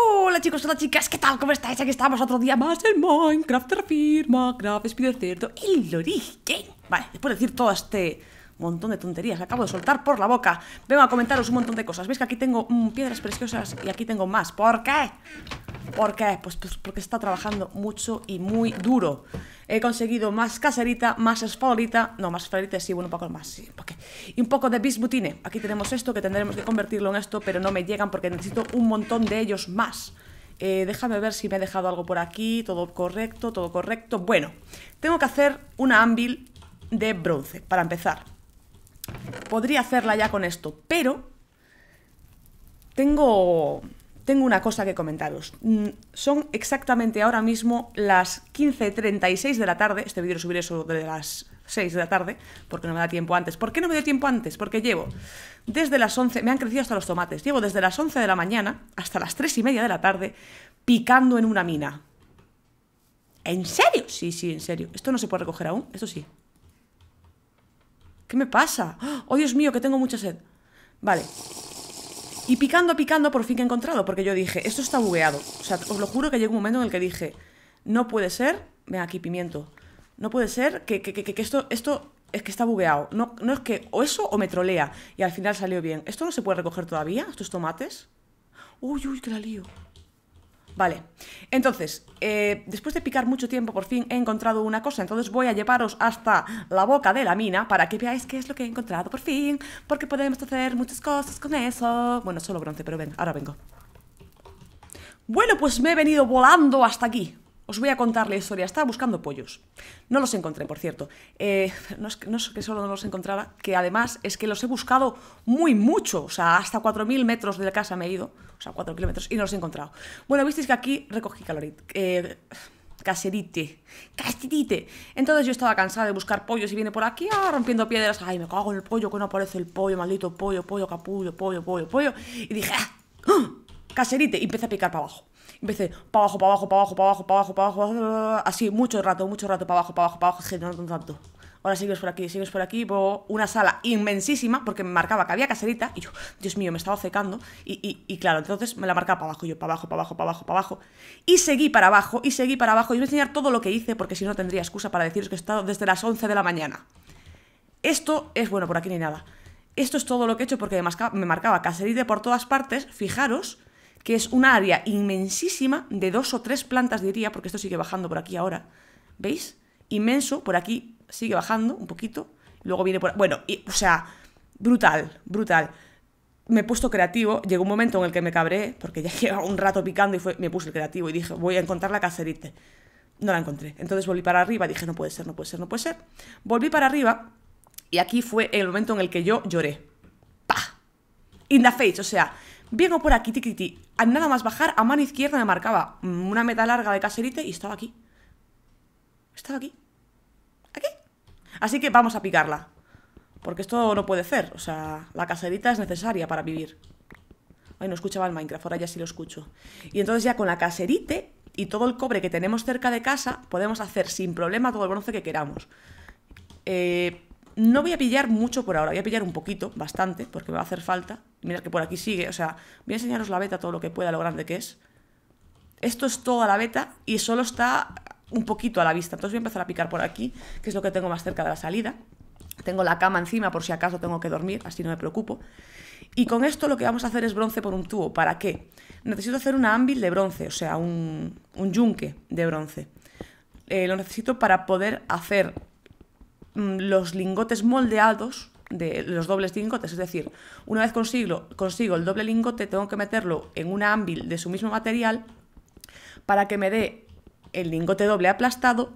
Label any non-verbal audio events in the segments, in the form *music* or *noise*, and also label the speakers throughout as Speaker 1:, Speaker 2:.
Speaker 1: Hola chicos, hola chicas, ¿qué tal? ¿Cómo estáis? Aquí estamos otro día más en Minecraft, firma Minecraft, Spider Cerdo y origen. Vale, después de decir todo este montón de tonterías, acabo de soltar por la boca. Vengo a comentaros un montón de cosas. ¿Veis que aquí tengo mm, piedras preciosas y aquí tengo más? ¿Por qué? ¿Por qué? Pues, pues, porque está trabajando mucho y muy duro. He conseguido más caserita, más esfaolita. No, más esfaolita sí, bueno, un poco más. Sí, porque... Y un poco de bisbutine. Aquí tenemos esto que tendremos que convertirlo en esto, pero no me llegan porque necesito un montón de ellos más. Eh, déjame ver si me he dejado algo por aquí. Todo correcto, todo correcto. Bueno, tengo que hacer una ámbil de bronce para empezar podría hacerla ya con esto, pero tengo, tengo una cosa que comentaros. Mm, son exactamente ahora mismo las 15.36 de la tarde, este vídeo lo subiré de las 6 de la tarde, porque no me da tiempo antes. ¿Por qué no me da tiempo antes? Porque llevo desde las 11, me han crecido hasta los tomates, llevo desde las 11 de la mañana hasta las 3 y media de la tarde picando en una mina. ¿En serio? Sí, sí, en serio. Esto no se puede recoger aún, esto sí. ¿Qué me pasa? ¡Oh, Dios mío, que tengo mucha sed! Vale. Y picando, picando, por fin he encontrado, porque yo dije, esto está bugueado. O sea, os lo juro que llegó un momento en el que dije, no puede ser, ven aquí, pimiento, no puede ser que, esto, esto es que está bugueado. No, no es que o eso o me trolea. Y al final salió bien. ¿Esto no se puede recoger todavía? ¿Estos tomates? Uy, uy, que la lío. Vale, entonces, eh, después de picar mucho tiempo, por fin he encontrado una cosa. Entonces voy a llevaros hasta la boca de la mina para que veáis qué es lo que he encontrado por fin. Porque podemos hacer muchas cosas con eso. Bueno, solo bronce, pero ven, ahora vengo. Bueno, pues me he venido volando hasta aquí. Os voy a contar la historia. Estaba buscando pollos. No los encontré, por cierto. Eh, no, es que, solo no los encontrara, que además es que los he buscado muy mucho. O sea, hasta 4.000 metros de la casa me he ido. O sea, 4 kilómetros y no los he encontrado. Bueno, visteis que aquí recogí calorit. Eh, caserite, caserite. Entonces yo estaba cansada de buscar pollos y viene por aquí ah, rompiendo piedras. Ay, me cago en el pollo, que no aparece el pollo, maldito pollo, pollo, capullo, pollo, pollo, pollo. Y dije, ah, ¡ah!, caserite. Y empecé a picar para abajo veces, para abajo, para abajo, para abajo, para abajo, para abajo, para abajo, así, mucho rato, mucho rato para abajo, para abajo, para abajo, generando tanto, Ahora sigues por aquí, sigues por aquí, por una sala inmensísima, porque me marcaba que había caserita, y yo, Dios mío, me estaba secando, y, y, claro, entonces me la marcaba para abajo, yo para abajo, para abajo, para abajo, para abajo, y seguí para abajo, y seguí para abajo, y os voy a enseñar todo lo que hice, porque si no tendría excusa para deciros que he estado desde las 11 de la mañana. Esto es, bueno, por aquí ni nada. Esto es todo lo que he hecho porque además me marcaba caserita por todas partes, fijaros, que es un área inmensísima de dos o tres plantas, diría, porque esto sigue bajando por aquí ahora. ¿Veis? Inmenso, por aquí sigue bajando un poquito. Luego viene por... Bueno, y, o sea, brutal, brutal. Me he puesto creativo, llegó un momento en el que me cabré, porque ya *laughs* llevaba un rato picando y me puse el creativo y dije, voy a encontrar la cacerita. No la encontré. Entonces volví para arriba, dije, no puede ser, no puede ser, no puede ser. Volví para arriba y aquí fue el momento en el que yo lloré. ¡Pah! In the face, o sea, Vengo por aquí, tiquiti. Nada más bajar, a mano izquierda me marcaba mm, una meta larga de caserite y estaba aquí. Estaba aquí. Aquí. Así que vamos a picarla. Porque esto no puede ser. O sea, la caserita es necesaria para vivir. Ay, no escuchaba el Minecraft, ahora ya sí lo escucho. Y entonces ya con la caserite y todo el cobre que tenemos cerca de casa, podemos hacer sin problema todo el bronce que queramos. Eh, no voy a pillar mucho por ahora, voy a pillar un poquito, bastante, porque me va a hacer falta. Mirad que por aquí sigue, o sea, voy a enseñaros la beta todo lo que pueda, lo grande que es. Esto es toda la beta y solo está un poquito a la vista. Entonces voy a empezar a picar por aquí, que es lo que tengo más cerca de la salida. Tengo la cama encima por si acaso tengo que dormir, así no me preocupo. Y con esto lo que vamos a hacer es bronce por un tubo. ¿Para qué? Necesito hacer una ámbil de bronce, o sea, un, un yunque de bronce. Eh, lo necesito para poder hacer Mm, los lingotes moldeados de los dobles lingotes, es decir, una vez consigo, consigo el doble lingote tengo que meterlo en una ámbil de su mismo material para que me dé el lingote doble aplastado,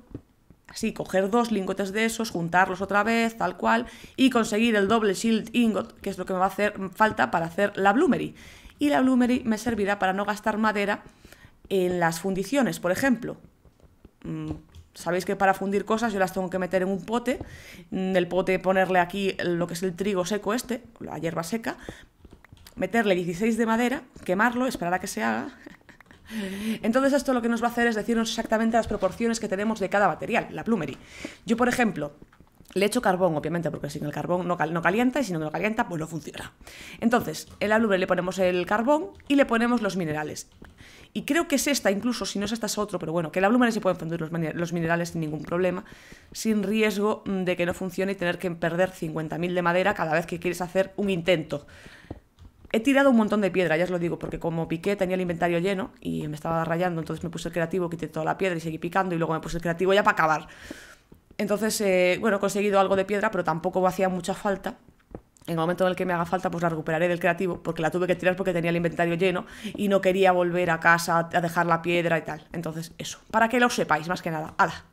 Speaker 1: así coger dos lingotes de esos, juntarlos otra vez, tal cual, y conseguir el doble shield ingot, que es lo que me va a hacer falta para hacer la bloomery. Y la bloomery me servirá para no gastar madera en las fundiciones, por ejemplo mm, Sabéis que para fundir cosas yo las tengo que meter en un pote, en mm, el pote ponerle aquí lo que es el trigo seco este, la hierba seca, meterle 16 de madera, quemarlo, esperar a que se haga. *laughs* Entonces esto lo que nos va a hacer es decirnos exactamente las proporciones que tenemos de cada material, la plumería. Yo, por ejemplo, le echo carbón, obviamente, porque sin el carbón no, no calienta y si no lo calienta, pues no funciona. Entonces, en la le ponemos el carbón y le ponemos los minerales. Y creo que es esta, incluso si no es esta, es otro, pero bueno, que la aluminio se pueden fundir los, minerales sin ningún problema, sin riesgo mm, de que no funcione y tener que perder 50.000 de madera cada vez que quieres hacer un intento. He tirado un montón de piedra, ya os lo digo, porque como piqué tenía el inventario lleno y me estaba rayando, entonces me puse el creativo, quité toda la piedra y seguí picando y luego me puse el creativo ya para acabar. Entonces, eh, bueno, he conseguido algo de piedra, pero tampoco hacía mucha falta en el momento en el que me haga falta, pues la recuperaré del creativo, porque la tuve que tirar porque tenía el inventario lleno y no quería volver a casa a dejar la piedra y tal. Entonces, eso, para que lo sepáis, más que nada. ¡Hala!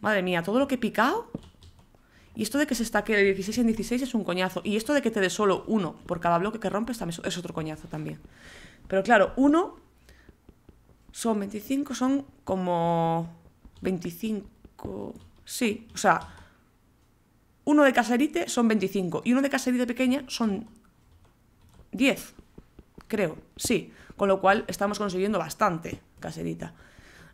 Speaker 1: madre mía, todo lo que he picado. Y esto de que se estaque de 16 en 16 es un coñazo. Y esto de que te dé solo uno por cada bloque que rompes también es otro coñazo también. Pero claro, uno son 25, son como 25... Sí, o sea, uno de caserite son 25 y uno de caserite pequeña son 10, creo, sí. Con lo cual estamos consiguiendo bastante caserita.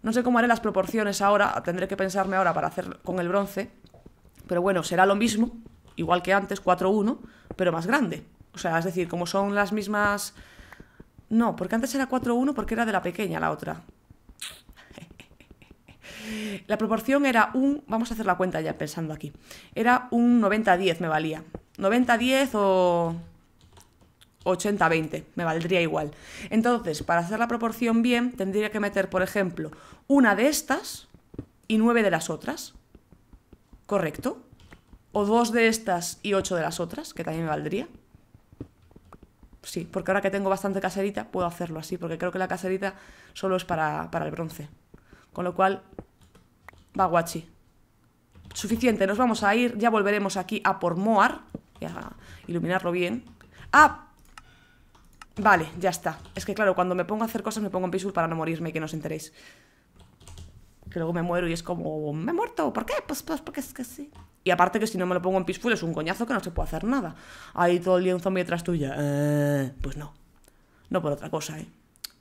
Speaker 1: No sé cómo haré las proporciones ahora, tendré que pensarme ahora para hacer con el bronce. Pero bueno, será lo mismo, igual que antes, 4-1, pero más grande. O sea, es decir, como son las mismas... No, porque antes era 4-1 porque era de la pequeña la otra. La proporción era un, vamos a hacer la cuenta ya pensando aquí, era un 90-10 me valía. 90-10 o 80-20, me valdría igual. Entonces, para hacer la proporción bien, tendría que meter, por ejemplo, una de estas y nueve de las otras, ¿correcto? O dos de estas y ocho de las otras, que también me valdría. Sí, porque ahora que tengo bastante caserita, puedo hacerlo así, porque creo que la caserita solo es para, para el bronce. Con lo cual, Va Suficiente, nos vamos a ir. Ya volveremos aquí a por Moar. Y a iluminarlo bien. ¡Ah! Vale, ya está. Es que claro, cuando me pongo a hacer cosas me pongo en peaceful para no morirme y que no os enteréis. Que luego me muero y es como, me he muerto, ¿por qué? Pues, pues porque es que sí. Y aparte que si no me lo pongo en Peaceful es un coñazo que no se puede hacer nada. Ahí todo el día un zombie detrás tuya. Eh, pues no. No por otra cosa, ¿eh?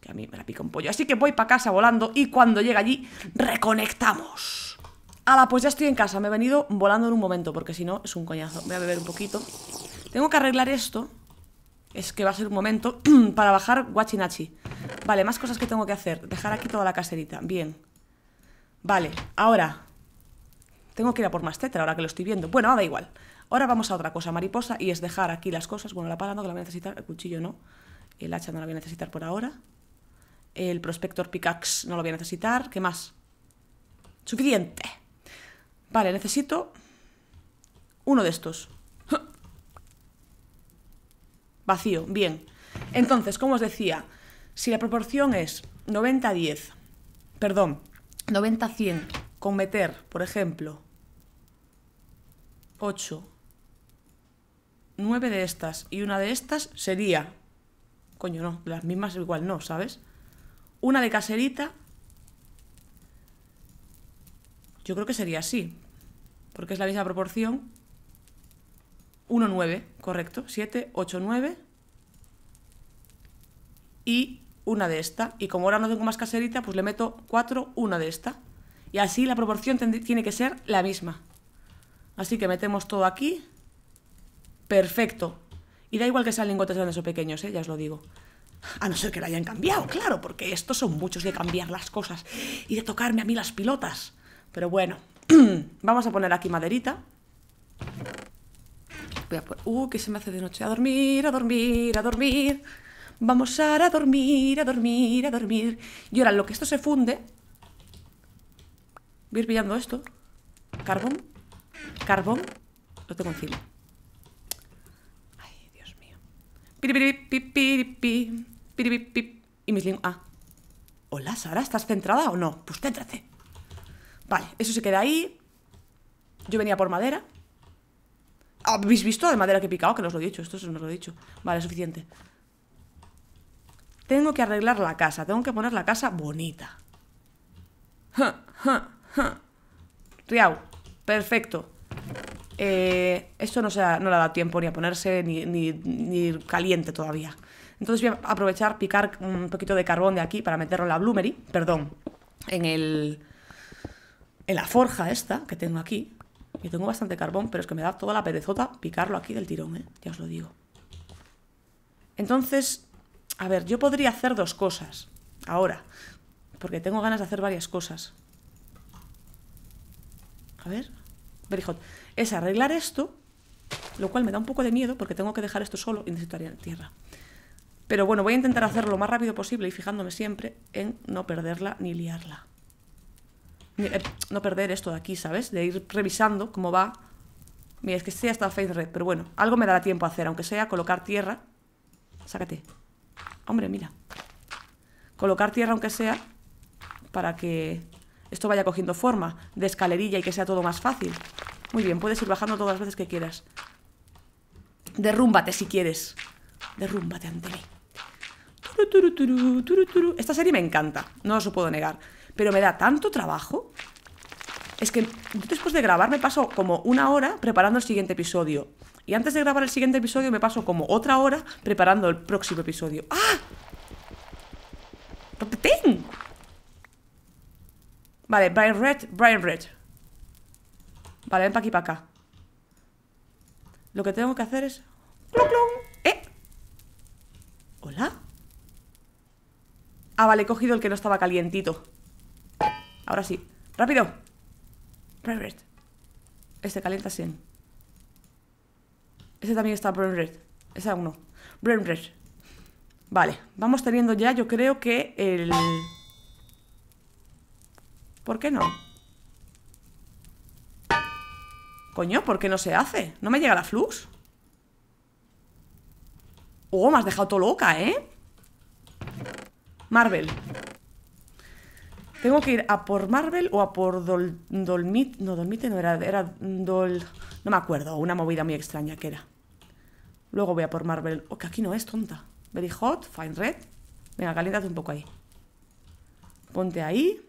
Speaker 1: que a mí me la pica un pollo. Así que voy para casa volando y cuando llega allí, reconectamos. ¡Hala! pues ya estoy en casa, me he venido volando en un momento, porque si no es un coñazo. Voy a beber un poquito. Tengo que arreglar esto. Es que va a ser un momento *clears throat* para bajar guachinachi. Vale, más cosas que tengo que hacer. Dejar aquí toda la caserita. Bien. Vale, ahora. Tengo que ir a por más tetra ahora que lo estoy viendo. Bueno, ah, da igual. Ahora vamos a otra cosa, mariposa, y es dejar aquí las cosas. Bueno, la pala no, que la voy a necesitar. El cuchillo no. El hacha no la voy a necesitar por ahora. El Prospector Pickaxe no lo voy a necesitar. ¿Qué más? Suficiente. Vale, necesito uno de estos. *laughs* Vacío, bien. Entonces, como os decía, si la proporción es 90-10, perdón, 90-100, con meter, por ejemplo, 8, 9 de estas y una de estas, sería... Coño, no, las mismas igual no, ¿sabes? una de caserita. Yo creo que sería así, porque es la misma proporción. 1, 9, correcto. 7, 8, 9. Y una de esta. Y como ahora no tengo más caserita, pues le meto 4, una de esta. Y así la proporción tiene que ser la misma. Así que metemos todo aquí. Perfecto. Y da igual que sean lingotes grandes o pequeños, ¿eh? ya os lo digo. A no ser que lo hayan cambiado, claro, porque estos son muchos de cambiar las cosas y de tocarme a mí las pilotas. Pero bueno, *clears throat* vamos a poner aquí maderita. Voy a poner... Uh, que se me hace de noche. A dormir, a dormir, a dormir. Vamos ahora a dormir, a dormir, a dormir. Y ahora, lo que esto se funde... Voy a ir pillando esto. Carbón. Carbón. Lo tengo encima. Ay, Dios mío y mis ling... Ah, hola Sara, ¿estás centrada o no? Pues céntrate. Vale, eso se queda ahí. Yo venía por madera. ¿Habéis visto de madera que he picado? Que no os lo he dicho, esto no os lo he dicho. Vale, suficiente. Tengo que arreglar la casa, tengo que poner la casa bonita. Riau, perfecto. Eh, esto no, no le ha dado tiempo ni a ponerse ni, ni, ni caliente todavía. Entonces voy a aprovechar picar un poquito de carbón de aquí para meterlo en la bloomery, perdón, en el en la forja esta que tengo aquí. Yo tengo bastante carbón, pero es que me da toda la perezota picarlo aquí del tirón, ¿eh? ya os lo digo. Entonces, a ver, yo podría hacer dos cosas ahora, porque tengo ganas de hacer varias cosas. A ver, Berijot, es arreglar esto, lo cual me da un poco de miedo porque tengo que dejar esto solo y necesitaría tierra. Pero bueno, voy a intentar hacerlo lo más rápido posible y fijándome siempre en no perderla ni liarla. Eh, no perder esto de aquí, ¿sabes? De ir revisando cómo va. Mira, es que estoy hasta Face Red, pero bueno, algo me dará tiempo a hacer, aunque sea colocar tierra. Sácate. Hombre, mira. Colocar tierra, aunque sea, para que esto vaya cogiendo forma de escalerilla y que sea todo más fácil. Muy bien, puedes ir bajando todas las veces que quieras. Derrúmbate si quieres. Derrúmbate ante mí. Esta serie me encanta, no os lo puedo negar. Pero me da tanto trabajo. Es que después de grabar me paso como una hora preparando el siguiente episodio. Y antes de grabar el siguiente episodio me paso como otra hora preparando el próximo episodio. ¡Ah! ¡Ten! Vale, Brian Red, Brian Red. Vale, ven para aquí, para acá. Lo que tengo que hacer es... clon! eh ¿Hola? Ah, vale, he cogido el que no estaba calientito Ahora sí ¡Rápido! Red Este calienta sin Ese también está Burn Red Ese uno brown Red Vale, vamos teniendo ya yo creo que el... ¿Por qué no? Coño, ¿por qué no se hace? ¿No me llega la flux? Oh, me has dejado todo loca, ¿eh? Marvel. Tengo que ir a por Marvel o a por Dol, Dolmit. No, Dolmite no era. Era Dol. No me acuerdo. Una movida muy extraña que era. Luego voy a por Marvel. Oh, que aquí no es tonta. Very hot, fine red. Venga, caliéntate un poco ahí. Ponte ahí.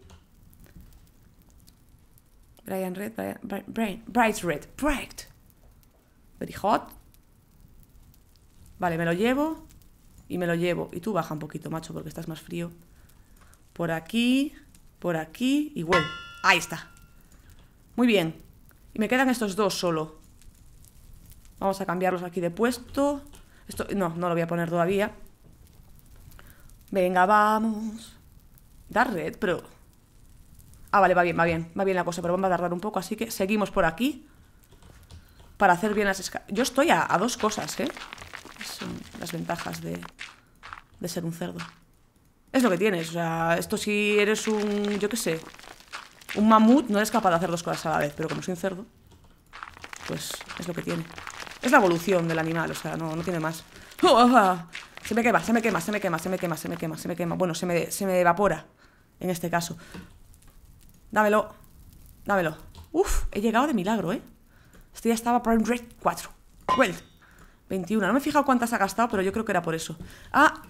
Speaker 1: Brian Red, Brian, Bright Red, Bright. Very hot. Vale, me lo llevo y me lo llevo. Y tú baja un poquito, macho, porque estás más frío. Por aquí, por aquí y Ahí está. Muy bien. Y me quedan estos dos solo. Vamos a cambiarlos aquí de puesto. Esto, no, no lo voy a poner todavía. Venga, vamos. dar red, pero... Ah, vale, va bien, va bien. Va bien la cosa, pero vamos a tardar un poco, así que seguimos por aquí. Para hacer bien las Yo estoy a, a, dos cosas, ¿eh? Eso las ventajas de, ser un cerdo. Es lo que tienes, o sea, esto si eres un, yo qué sé, un mamut, no eres capaz de hacer dos cosas a la vez, pero como soy un cerdo, pues es lo que tiene. Es la evolución del animal, o sea, no, tiene más. *laughs* Oh, ah, ah. Se me quema, se me quema, se me quema, se me quema, se me quema, se me quema. Bueno, se me, se me evapora, en este caso. Dámelo, dámelo. Uf, he llegado de milagro, ¿eh? Este ya estaba un Red 4. Well. 21. No me he fijado cuántas ha gastado, pero yo creo que era por eso. Ah,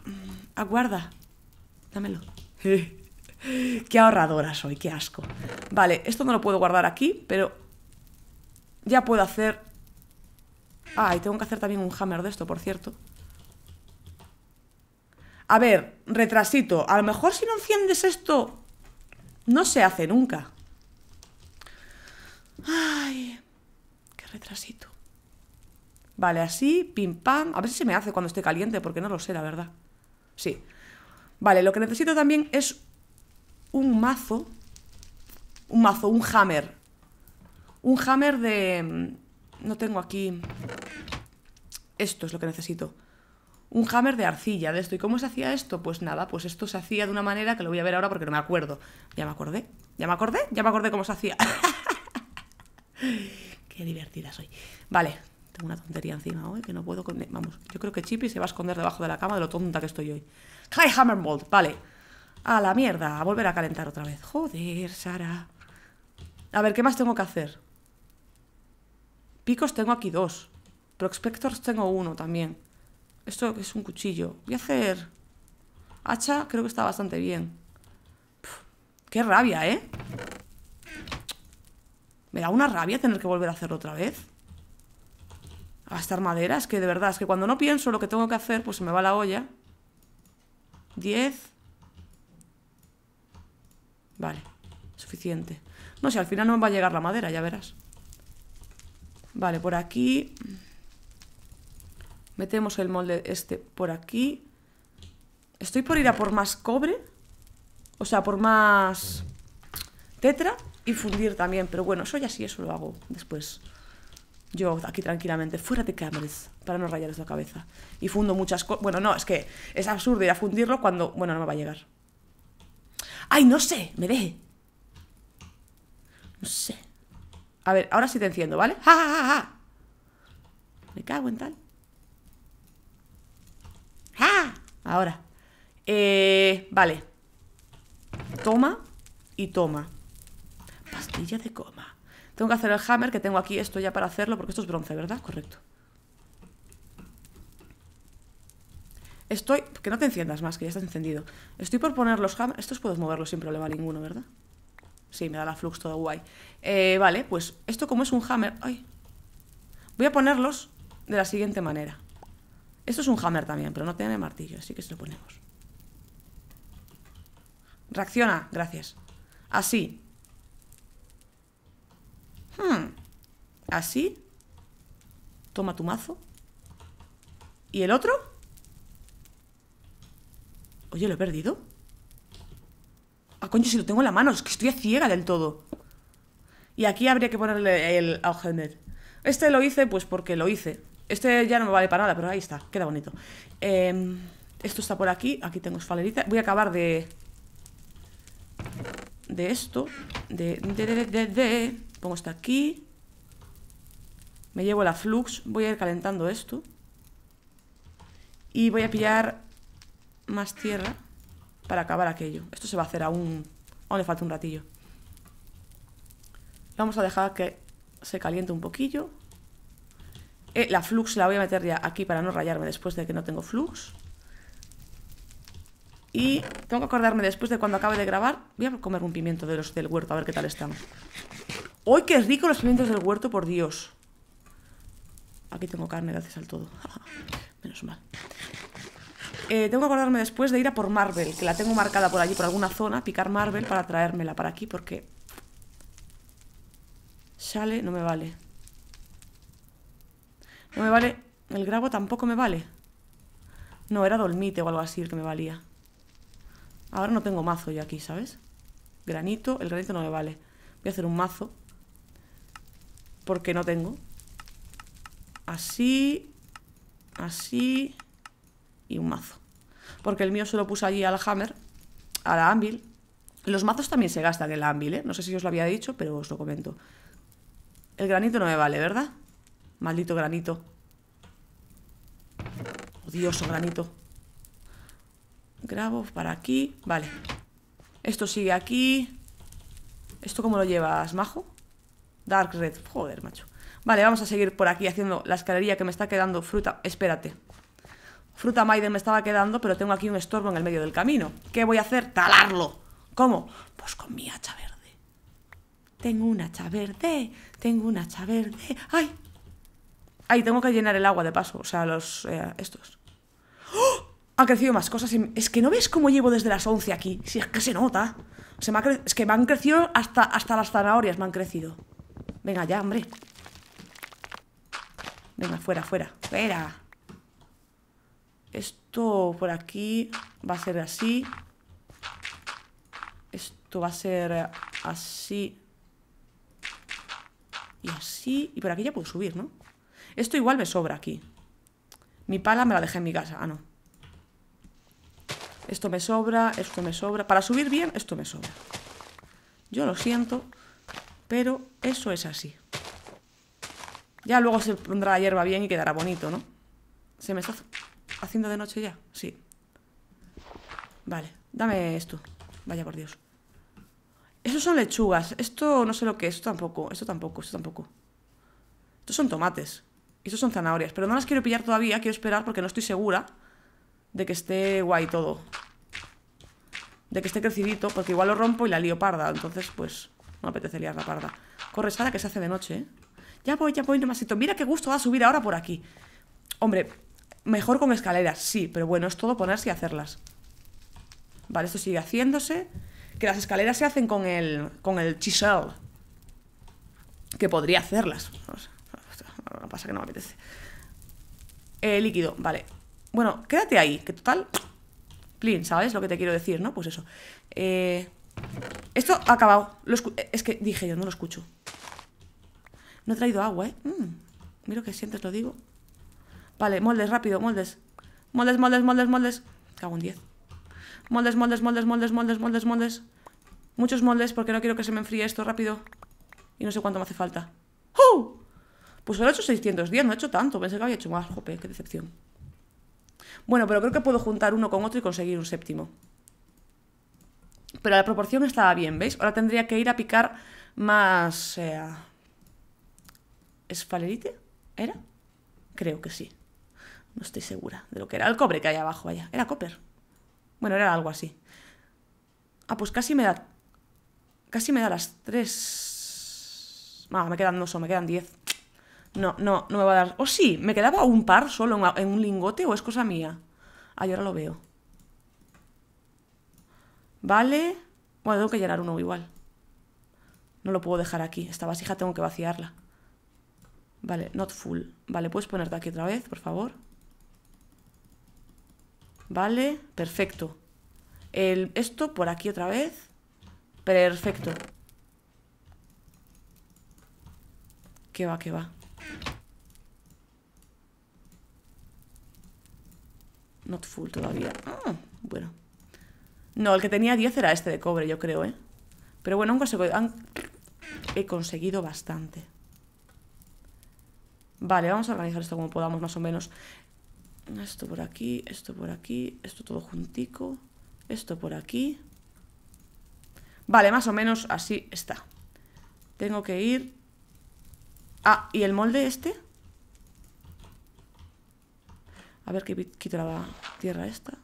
Speaker 1: aguarda. Dámelo. *laughs* qué ahorradora soy, qué asco. Vale, esto no lo puedo guardar aquí, pero ya puedo hacer... Ah, y tengo que hacer también un hammer de esto, por cierto. A ver, retrasito. A lo mejor si no enciendes esto... No se hace nunca. Ay, qué retrasito. Vale, así, pim pam. A ver si se me hace cuando esté caliente, porque no lo sé, la verdad. Sí. Vale, lo que necesito también es un mazo. Un mazo, un hammer. Un hammer de... Mm, no tengo aquí... Esto es lo que necesito. Un hammer de arcilla, de esto. ¿Y cómo se hacía esto? Pues nada, pues esto se hacía de una manera que lo voy a ver ahora porque no me acuerdo. Ya me acordé. Ya me acordé. Ya me acordé cómo se hacía. *laughs* Qué divertida soy. Vale, tengo una tontería encima hoy que no puedo. Con... Vamos, yo creo que Chippy se va a esconder debajo de la cama de lo tonta que estoy hoy. High Hammer vale. A la mierda, a volver a calentar otra vez. Joder, Sara. A ver, ¿qué más tengo que hacer? Picos tengo aquí dos. Prospectors tengo uno también. Esto es un cuchillo. Voy a hacer... Hacha creo que está bastante bien. qué rabia, ¿eh? Me da una rabia tener que volver a hacerlo otra vez gastar madera. Es que de verdad, es que cuando no pienso lo que tengo que hacer, pues se me va la olla. 10. Vale, suficiente. No sé, al final no me va a llegar la madera, ya verás. Vale, por aquí. Metemos el molde este por aquí. Estoy por ir a por más cobre. O sea, por más tetra y fundir también. Pero bueno, eso ya sí, eso lo hago después. Yo aquí tranquilamente, fuera de cámaras, para no rayar la cabeza. Y fundo muchas cosas. Bueno, no, es que es absurdo ir a fundirlo cuando. Bueno, no me va a llegar. ¡Ay, no sé! ¡Me deje! No sé. A ver, ahora sí te enciendo, ¿vale? ¡Ja, ja, ja, ja! Me cago en tal. ¡Ja! Ahora. Eh, vale. Toma y toma. Pastilla de coma. Tengo que hacer el hammer, que tengo aquí esto ya para hacerlo, porque esto es bronce, ¿verdad? Correcto. Estoy... Que no te enciendas más, que ya está encendido. Estoy por poner los hammer Estos puedo moverlos sin problema ninguno, ¿verdad? Sí, me da la flux todo guay. Eh, vale, pues esto como es un hammer... Ay. Voy a ponerlos de la siguiente manera. Esto es un hammer también, pero no tiene martillo, así que se lo ponemos. Reacciona, gracias. Así, Hmm. Así. Toma tu mazo. ¿Y el otro? Oye, ¿lo he perdido? Ah, coño, si lo tengo en la mano. Es que estoy ciega del todo. Y aquí habría que ponerle el Augener. Este lo hice, pues porque lo hice. Este ya no me vale para nada, pero ahí está. Queda bonito. Em, esto está por aquí. Aquí tengo esfalerita. Voy a acabar de... De esto. de, de, de. de pongo esto aquí. Me llevo la flux. Voy a ir calentando esto. Y voy a pillar más tierra para acabar aquello. Esto se va a hacer aún... Aún le falta un ratillo. Vamos a dejar que se caliente un poquillo. Eh, la flux la voy a meter ya aquí para no rayarme después de que no tengo flux. Y tengo que acordarme después de cuando acabe de grabar. Voy a comer un pimiento de los del huerto a ver qué tal están. ¡Uy, qué rico los pimientos del huerto, por Dios! Aquí tengo carne, gracias al todo. *laughs* Menos mal. Eh, tengo que acordarme después de ir a por Marvel, que la tengo marcada por allí, por alguna zona, picar Marvel para traérmela para aquí, porque... Sale, no me vale. No me vale... El grabo tampoco me vale. No, era dolmite o algo así el que me valía. Ahora no tengo mazo ya aquí, ¿sabes? Granito, el granito no me vale. Voy a hacer un mazo porque no tengo. Así. Así. Y un mazo. Porque el mío se lo puse allí al hammer. A la anvil. Los mazos también se gastan en la anvil, ¿eh? No sé si os lo había dicho, pero os lo comento. El granito no me vale, ¿verdad? Maldito granito. Odioso granito. Grabo para aquí. Vale. Esto sigue aquí. ¿Esto cómo lo llevas, majo? Dark Red. Joder, macho. Vale, vamos a seguir por aquí haciendo la escalería que me está quedando fruta. Espérate. Fruta Maiden me estaba quedando, pero tengo aquí un estorbo en el medio del camino. ¿Qué voy a hacer? ¡Talarlo! ¿Cómo? Pues con mi hacha verde. Tengo un hacha verde, tengo un hacha verde. ¡Ay! Ahí, Tengo que llenar el agua de paso. O sea, los. Eh, estos. ¡Oh! Han crecido más cosas. Es que no ves cómo llevo desde las 11 aquí. Si es que se nota. Es que me han crecido hasta, hasta las zanahorias, me han crecido. Venga, ya, hombre. Venga, fuera, fuera, fuera. Esto por aquí va a ser así. Esto va a ser así. Y así. Y por aquí ya puedo subir, ¿no? Esto igual me sobra aquí. Mi pala me la dejé en mi casa. Ah, no. Esto me sobra, esto me sobra. Para subir bien, esto me sobra. Yo lo siento. Pero eso es así. Ya luego se pondrá la hierba bien y quedará bonito, ¿no? ¿Se me está haciendo de noche ya? Sí. Vale, dame esto. Vaya por Dios. Esos son lechugas. Esto no sé lo que es. Esto tampoco, esto tampoco, esto tampoco. Estos son tomates. Y estos son zanahorias. Pero no las quiero pillar todavía. Quiero esperar porque no estoy segura de que esté guay todo. De que esté crecidito. Porque igual lo rompo y la lío parda. Entonces, pues... No me apetece liar la parda. Corre, Sara, que se hace de noche, ¿eh? Ya voy, ya voy, Mira qué gusto va a subir ahora por aquí. Hombre, mejor con escaleras, sí, pero bueno, es todo ponerse y hacerlas. Vale, esto sigue haciéndose. Que las escaleras se hacen con el, con el chisel. Que podría hacerlas. no pasa que no me apetece. Eh, líquido, vale. Bueno, quédate ahí, que total... Plin, ¿sabes lo que te quiero decir, no? Pues eso. Eh... Esto ha acabado. Eh, es que dije yo, no lo escucho. No he traído agua, ¿eh? Mm. Mira Miro que sientes, lo digo. Vale, moldes, rápido, moldes. Moldes, moldes, moldes, moldes. Cago un 10. Moldes, moldes, moldes, moldes, moldes, moldes, moldes. Muchos moldes porque no quiero que se me enfríe esto rápido. Y no sé cuánto me hace falta. ¡Oh! Pues solo he hecho 610, no he hecho tanto. Pensé que había hecho más. Jope, qué decepción. Bueno, pero creo que puedo juntar uno con otro y conseguir un séptimo. Pero la proporción estaba bien, ¿veis? Ahora tendría que ir a picar más... Eh, ¿Esfalerite? ¿Era? Creo que sí. No estoy segura de lo que era. El cobre que hay abajo, allá, Era copper. Bueno, era algo así. Ah, pues casi me da... Casi me da las tres... Ah, me quedan dos o me quedan diez. No, no, no me va a dar... O oh, sí, me quedaba un par solo en un lingote o es cosa mía. Ah, ahora lo veo. Vale. Bueno, tengo que llenar uno igual. No lo puedo dejar aquí. Esta vasija tengo que vaciarla. Vale, not full. Vale, ¿puedes ponerte aquí otra vez, por favor? Vale, perfecto. El, esto por aquí otra vez. Perfecto. Que va, que va. Not full todavía. Ah, bueno. No, el que tenía 10 era este de cobre, yo creo, ¿eh? Pero bueno, han conseguido, he conseguido bastante. Vale, vamos a organizar esto como podamos, más o menos. Esto por aquí, esto por aquí, esto todo juntico, esto por aquí. Vale, más o menos así está. Tengo que ir... Ah, ¿y el molde este? A ver qué quito la tierra esta.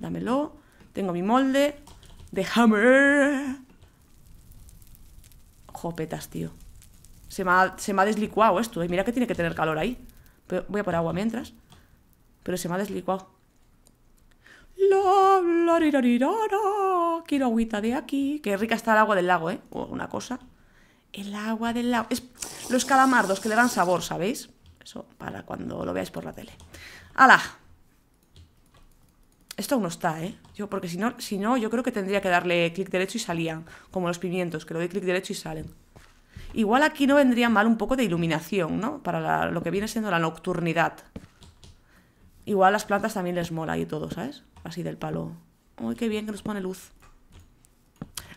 Speaker 1: Dámelo. Tengo mi molde de Hammer. Jopetas, tío. Se me ha, deslicuado esto. Y eh. mira que tiene que tener calor ahí. voy a por agua mientras. Pero se me ha deslicuado. La, la, Quiero agüita de aquí. Qué rica está el agua del lago, ¿eh? O una cosa. El agua del lago. Es los calamardos que le dan sabor, ¿sabéis? Eso para cuando lo veáis por la tele. ¡Hala! Esto aún no está, ¿eh? Yo, porque si no, si no, yo creo que tendría que darle clic derecho y salían, como los pimientos, que lo doy clic derecho y salen. Igual aquí no vendría mal un poco de iluminación, ¿no? Para lo que viene siendo la nocturnidad. Igual las plantas también les mola y todo, ¿sabes? Así del palo. Uy, qué bien que nos pone luz.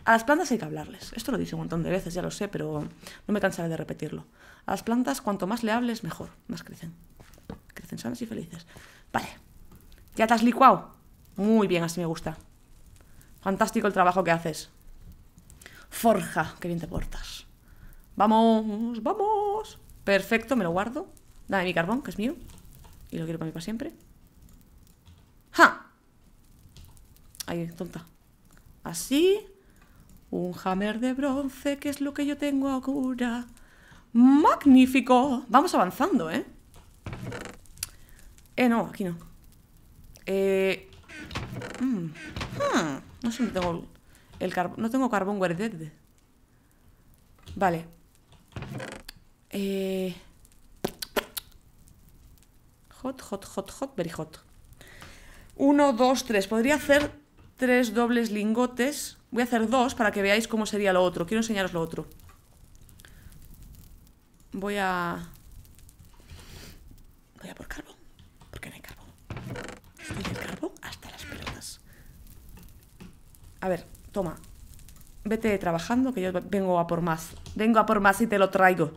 Speaker 1: A las plantas hay que hablarles. Esto lo dice un montón de veces, ya lo sé, pero no me cansaré de repetirlo. A las plantas, cuanto más le hables, mejor. Más crecen. Crecen sanas y felices. Vale. ¿Ya te has licuado? Muy bien, así me gusta. Fantástico el trabajo que haces. Forja, qué bien te portas. Vamos, vamos. Perfecto, me lo guardo. Dame mi carbón, que es mío. Y lo quiero para mí para siempre. ¡Ja! Ahí, tonta. Así. Un hammer de bronce, que es lo que yo tengo ahora. ¡Magnífico! Vamos avanzando, ¿eh? Eh, no, aquí no. Eh, Hmm. Hmm. no sé tengo el, carbón. No tengo carbón guardado. Vale. Eh. Hot, hot, hot, hot, very hot. Uno, dos, tres. Podría hacer tres dobles lingotes. Voy a hacer dos para que veáis cómo sería lo otro. Quiero enseñaros lo otro. Voy a... Voy a por carbón. Porque no hay carbón. el carbón? a ver, toma, vete trabajando que yo vengo a por más. Vengo a por más y te lo traigo.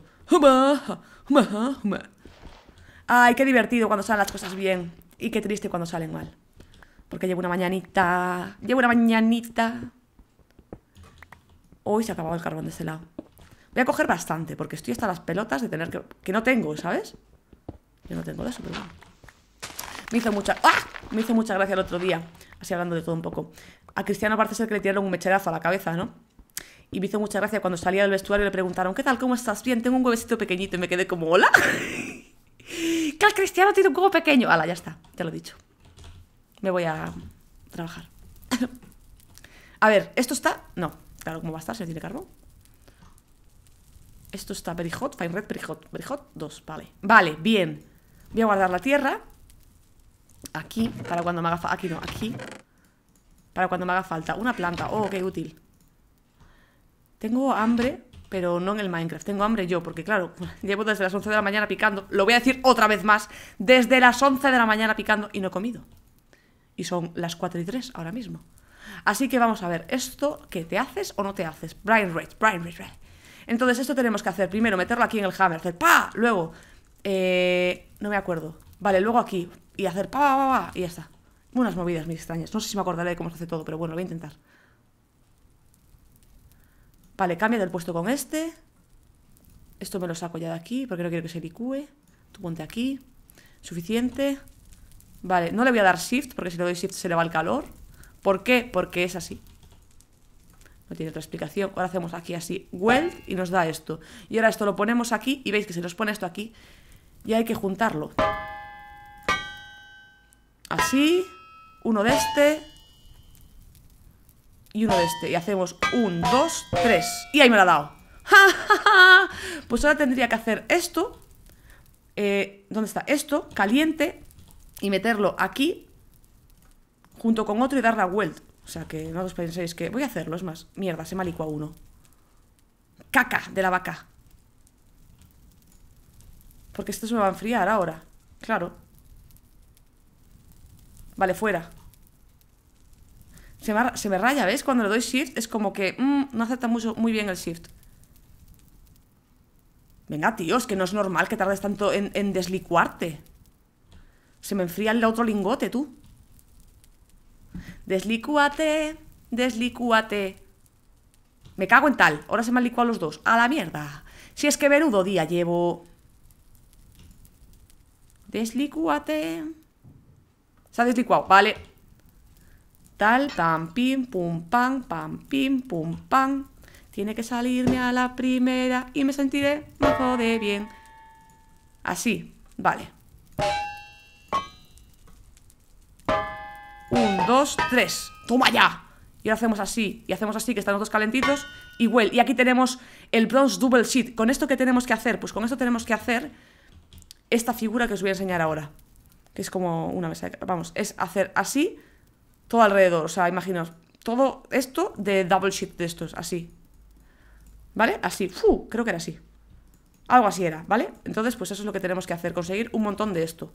Speaker 1: Ay, qué divertido cuando salen las cosas bien y qué triste cuando salen mal. Porque llevo una mañanita, llevo una mañanita. Hoy se ha acabado el carbón de ese lado. Voy a coger bastante porque estoy hasta las pelotas de tener que... Que no tengo, ¿sabes? Yo no tengo de eso, pero bueno. Me hizo mucha... ¡Ah! Me hizo mucha gracia el otro día, así hablando de todo un poco a Cristiano parece ser que le tiraron un mecherazo a la cabeza, ¿no? Y me hizo mucha gracia cuando salía del vestuario y le preguntaron, ¿qué tal? ¿Cómo estás? Bien, tengo un huevecito pequeñito y me quedé como, ¿hola? *laughs* ¿Qué? al Cristiano tiene un huevo pequeño. ¡hala ya está, ya lo he dicho. Me voy a trabajar. *laughs* a ver, ¿esto está? No, claro, ¿cómo va a estar ¿Se tiene carbón? Esto está very hot, fine red, very hot, very hot dos, vale. Vale, bien. Voy a guardar la tierra. Aquí, para cuando me haga... Aquí no, aquí. Para cuando me haga falta. Una planta. Oh, qué útil. Tengo hambre, pero no en el Minecraft. Tengo hambre yo, porque claro, *laughs* llevo desde las 11 de la mañana picando. Lo voy a decir otra vez más. Desde las 11 de la mañana picando y no he comido. Y son las 4 y 3 ahora mismo. Así que vamos a ver, ¿esto qué? ¿Te haces o no te haces? Brian Red, Brian Red, Entonces, esto tenemos que hacer. Primero, meterlo aquí en el hammer, hacer pa, luego, eh, no me acuerdo. Vale, luego aquí, y hacer pa, pa, pa, pa, y ya está. Unas movidas muy extrañas. No sé si me acordaré de cómo se hace todo, pero bueno, voy a intentar. Vale, cambia del puesto con este. Esto me lo saco ya de aquí, porque no quiero que se licúe. Tú ponte aquí. Suficiente. Vale, no le voy a dar shift, porque si le doy shift se le va el calor. ¿Por qué? Porque es así. No tiene otra explicación. Ahora hacemos aquí así, weld, y nos da esto. Y ahora esto lo ponemos aquí, y veis que se nos pone esto aquí. Y hay que juntarlo. Así uno de este y uno de este. Y hacemos un, dos, tres. Y ahí me lo ha dado. *laughs* pues ahora tendría que hacer esto. Eh, ¿Dónde está? Esto, caliente. Y meterlo aquí. Junto con otro y darle la vuelta. O sea que no os penséis que... Voy a hacerlo, es más. Mierda, se me ha uno. Caca de la vaca. Porque esto se me va a enfriar ahora. Claro. Vale, fuera. Se me, se raya, ¿ves? Cuando le doy shift es como que mm, no acepta mucho, muy bien el shift. Venga, tío, es que no es normal que tardes tanto en, deslicuarte. Se me enfría el otro lingote, tú. Deslicuate, deslicuate. Me cago en tal. Ahora se me han licuado los dos. A la mierda. Si es que venudo día llevo. Deslicuate. Se ha deslicuado. Vale tal, pim, pum, pam, pam, pim, pum, pam. Tiene que salirme a la primera y me sentiré mejor de bien. Así, vale. Un, dos, tres. ¡Toma ya! Y ahora hacemos así, y hacemos así, que están los dos calentitos. Igual, y aquí tenemos el bronze double sheet. ¿Con esto qué tenemos que hacer? Pues con esto tenemos que hacer esta figura que os voy a enseñar ahora. Que es como una mesa de... Vamos, es hacer así todo alrededor. O sea, imaginaos, todo esto de double shift de estos, así. ¿Vale? Así, fu, creo que era así. Algo así era, ¿vale? Entonces, pues eso es lo que tenemos que hacer, conseguir un montón de esto.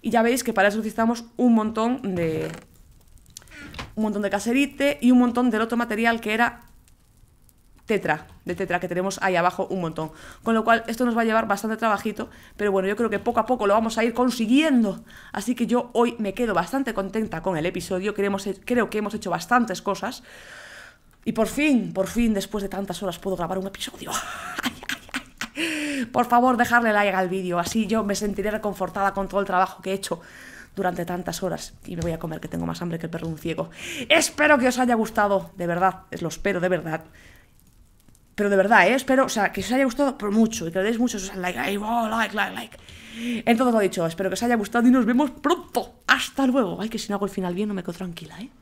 Speaker 1: Y ya veis que para eso necesitamos un montón de... Un montón de caserite y un montón del otro material que era Tetra, de Tetra, que tenemos ahí abajo un montón. Con lo cual, esto nos va a llevar bastante trabajito, pero bueno, yo creo que poco a poco lo vamos a ir consiguiendo. Así que yo hoy me quedo bastante contenta con el episodio, creo que hemos hecho bastantes cosas. Y por fin, por fin, después de tantas horas, puedo grabar un episodio. Por favor, dejarle like al vídeo, así yo me sentiré reconfortada con todo el trabajo que he hecho durante tantas horas. Y me voy a comer, que tengo más hambre que el perro un ciego. Espero que os haya gustado, de verdad, lo espero, de verdad. Pero de verdad, ¿eh? espero, o sea, que os haya gustado por mucho y que le deis muchos o sea, like, like, like, like, Entonces lo dicho, espero que os haya gustado y nos vemos pronto. Hasta luego. Ay, que si no hago el final bien no me quedo tranquila, ¿eh?